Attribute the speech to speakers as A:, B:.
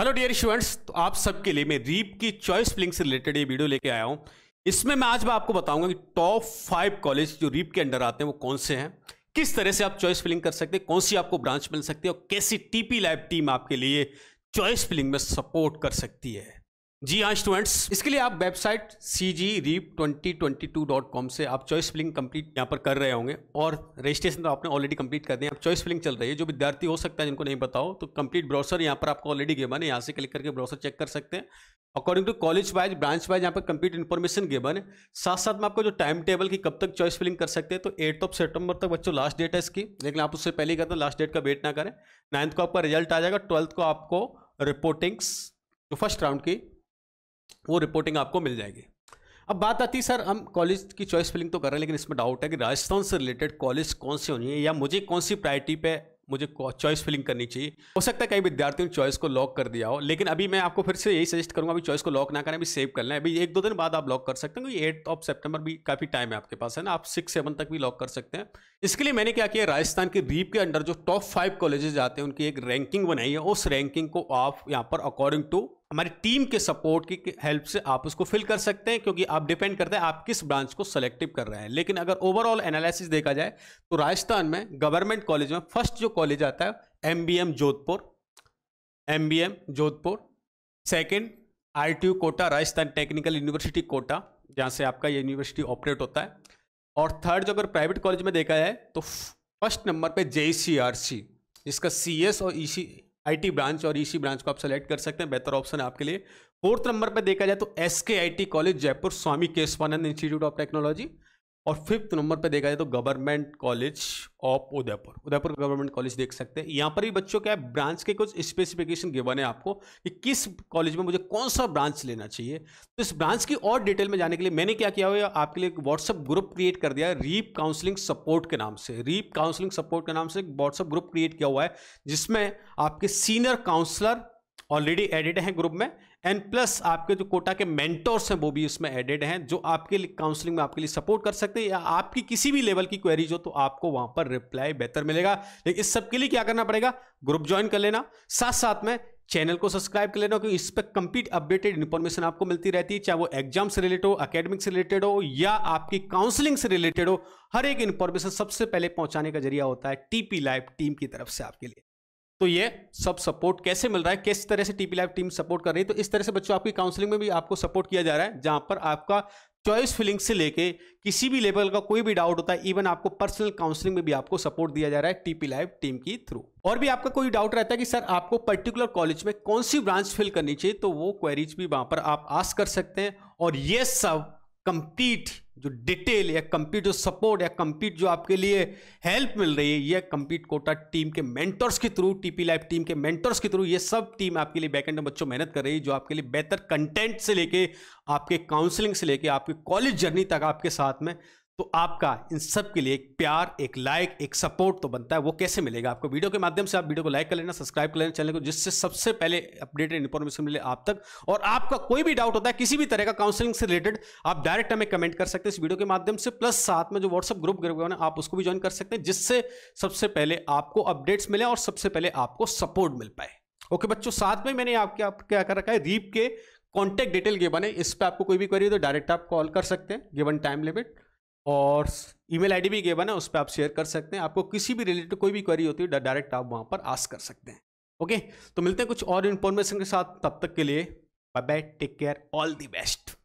A: hello dear students तो आप सबके लिए मैं रीप की चॉइस फिलिंग से रिलेटेड ये वीडियो लेके आया हूँ इसमें मैं आज मैं आपको बताऊंगा कि टॉप फाइव कॉलेज जो रीप के अंडर आते हैं वो कौन से हैं किस तरह से आप चॉइस फिलिंग कर सकते हैं कौन सी आपको ब्रांच मिल सकती है और कैसी टीपी लाइव टीम आपके लिए चॉइस फिलिंग में सपोर्ट कर सकती है जी हाँ स्टूडेंट्स इसके लिए आप website C G REAP twenty twenty two dot com से आप चॉइस फिलिंग कंप्लीट यहाँ पर कर रहे होंगे और रजिस्ट्रेशन तो आपने ऑलरेडी कंप्लीट कर दिया चॉइस फिलिंग चल रही है जो विद्यार्थी हो सकता है जिनको नहीं बताओ तो कंप्लीट ब्राउसर यहाँ पर आपको ऑलरेडी गेबन है यहाँ से क्लिक करके ब्राउसर चेक कर सकते हैं according to college wise branch wise यहाँ पर कंप्लीट इन्फॉर्मेशन गेबन है साथ साथ में आपको जो टाइम टेबल की कब तक चॉइस फिलिंग कर सकते हैं तो एट्थ ऑफ सेप्टेम्बर तक बच्चों लास्ट डेट है इसकी लेकिन आप उससे पहले ही करते लास्ट डेट का वेट ना करें नाइन्थ को आपका रिजल्ट आ जाएगा ट्वेल्थ को आपको रिपोर्टिंग्स जो फर्स्ट राउंड की वो रिपोर्टिंग आपको मिल जाएगी अब बात आती सर हम कॉलेज की चॉइस फिलिंग तो कर रहे हैं लेकिन इसमें डाउट है कि राजस्थान से रिलेटेड कॉलेज कौन से होनी है या मुझे कौन सी प्रायरिटी पे मुझे चॉइस फिलिंग करनी चाहिए हो सकता है कई विद्यार्थियों ने चॉइस को लॉक कर दिया हो लेकिन अभी मैं आपको फिर से यही सजेस्ट करूंगा अभी चॉइस को लॉक ना करें अभी सेव कर लें अभी एक दो दिन बाद आप लॉक कर सकते हैं क्योंकि एट ऑफ सेप्टेम्बर भी काफ़ी टाइम है आपके पास है ना आप सिक्स सेवन तक भी लॉक कर सकते हैं इसके लिए मैंने क्या किया राजस्थान के रीप के अंडर जो टॉप फाइव कॉलेजेस आते हैं उनकी एक रैंकिंग बनाई है उस रैंकिंग को आप यहाँ पर अकॉर्डिंग टू हमारी टीम के सपोर्ट की हेल्प से आप उसको फिल कर सकते हैं क्योंकि आप डिपेंड करते हैं आप किस ब्रांच को सेलेक्टिव कर रहे हैं लेकिन अगर ओवरऑल एनालिसिस देखा जाए तो राजस्थान में गवर्नमेंट कॉलेज में फर्स्ट जो कॉलेज आता है M Jodhpur M Jodhpur second I Kota Rajasthan technical university Kota जहाँ से आपका ये यूनिवर्सिटी ऑपरेट होता है और थर्ड जो अगर प्राइवेट कॉलेज में देखा जाए तो फर्स्ट नंबर पे जे आर सी और ई e आईटी ब्रांच और ईसी e ब्रांच को आप सेलेक्ट कर सकते हैं बेहतर ऑप्शन है आपके लिए फोर्थ नंबर पर देखा जाए तो S K I T college Jaipur Swami Keshavanand institute of technology और फिफ्थ नंबर पे देखा जाए तो government college of Udaipur Udaipur government college देख सकते हैं यहाँ पर भी बच्चों क्या है ब्रांच के कुछ स्पेसिफिकेशन गिवन है आपको कि किस कॉलेज में मुझे कौन सा ब्रांच लेना चाहिए तो इस ब्रांच की और डिटेल में जाने के लिए मैंने क्या किया हुआ आपके लिए एक व्हाट्सअप ग्रुप क्रिएट कर दिया है रीप काउंसलिंग सपोर्ट के नाम से रीप काउंसलिंग सपोर्ट के नाम से एक व्हाट्सअप ग्रुप क्रिएट किया हुआ है जिसमें आपके सीनियर काउंसलर ऑलरेडी एडेड हैं ग्रुप में एंड प्लस आपके जो कोटा के मेंटोर्स हैं वो भी उसमें एडेड हैं जो आपके लिए काउंसलिंग में आपके लिए सपोर्ट कर सकते हैं या आपकी किसी भी लेवल की क्वेरीज हो तो आपको वहां पर रिप्लाई बेहतर मिलेगा लेकिन इस सबके लिए क्या करना पड़ेगा ग्रुप ज्वाइन कर लेना साथ साथ में चैनल को सब्सक्राइब कर लेना क्योंकि इस पर कंप्लीट अपडेटेड इन्फॉर्मेशन आपको मिलती रहती है चाहे वो एग्जाम से रिलेटेड हो अकेडमिक से रिलेटेड हो या आपकी काउंसलिंग से रिलेटेड हो हर एक इन्फॉर्मेशन सबसे पहले पहुंचाने का जरिया होता है टीपी लाइव टीम की तरफ से आपके लिए तो ये सब सपोर्ट कैसे मिल रहा है किस तरह से टीपी लाइव टीम सपोर्ट कर रही है तो इस तरह से बच्चों आपकी काउंसलिंग में भी आपको सपोर्ट किया जा रहा है जहां पर आपका चॉइस फीलिंग से लेके किसी भी लेवल का कोई भी डाउट होता है इवन आपको पर्सनल काउंसलिंग में भी आपको सपोर्ट दिया जा रहा है टीपी लाइव टीम की थ्रू और भी आपका कोई डाउट रहता है कि सर आपको पर्टिकुलर कॉलेज में कौन सी ब्रांच फिल करनी चाहिए तो वो क्वेरीज भी वहां पर आप आस कर सकते हैं और ये सब कंप्लीट जो डिटेल या कंप्लीट जो सपोर्ट या कंप्लीट जो आपके लिए हेल्प मिल रही है यह कंपीट कोटा टीम के मेंटर्स के थ्रू टीपी लाइफ टीम के मेंटर्स के थ्रू ये सब टीम आपके लिए बैकएंड बच्चों मेहनत कर रही है जो आपके लिए बेहतर कंटेंट से लेके आपके काउंसलिंग से लेके आपके कॉलेज जर्नी तक आपके साथ में तो आपका इन सब के लिए एक प्यार एक लाइक एक सपोर्ट तो बनता है वो कैसे मिलेगा आपको वीडियो के माध्यम से आप वीडियो को लाइक कर लेना सब्सक्राइब कर लेना चैनल को जिससे सबसे पहले अपडेटेड इन्फॉर्मेशन मिले आप तक और आपका कोई भी डाउट होता है किसी भी तरह का काउंसलिंग से रिलेटेड आप डायरेक्ट हमें कमेंट कर सकते हैं इस वीडियो के माध्यम से प्लस साथ में जो व्हाट्सअप ग्रुप ग्रुप है आप उसको भी ज्वाइन कर सकते हैं जिससे सबसे पहले आपको अपडेट्स मिले और सबसे पहले आपको सपोर्ट मिल पाए ओके बच्चों साथ में मैंने आपके आप क्या कर रखा है रीप के कॉन्टैक्ट डिटेल गिवन है इस पर आपको कोई भी क्वेरी तो डायरेक्ट आप कॉल कर सकते हैं गिवन टाइम लिमिट और ईमेल आईडी भी गेवन है उस पर आप शेयर कर सकते हैं आपको किसी भी रिलेटेड कोई भी क्वेरी होती है डायरेक्ट आप वहाँ पर आस कर सकते हैं ओके तो मिलते हैं कुछ और इन्फॉर्मेशन के साथ तब तक के लिए bye bye take care all the best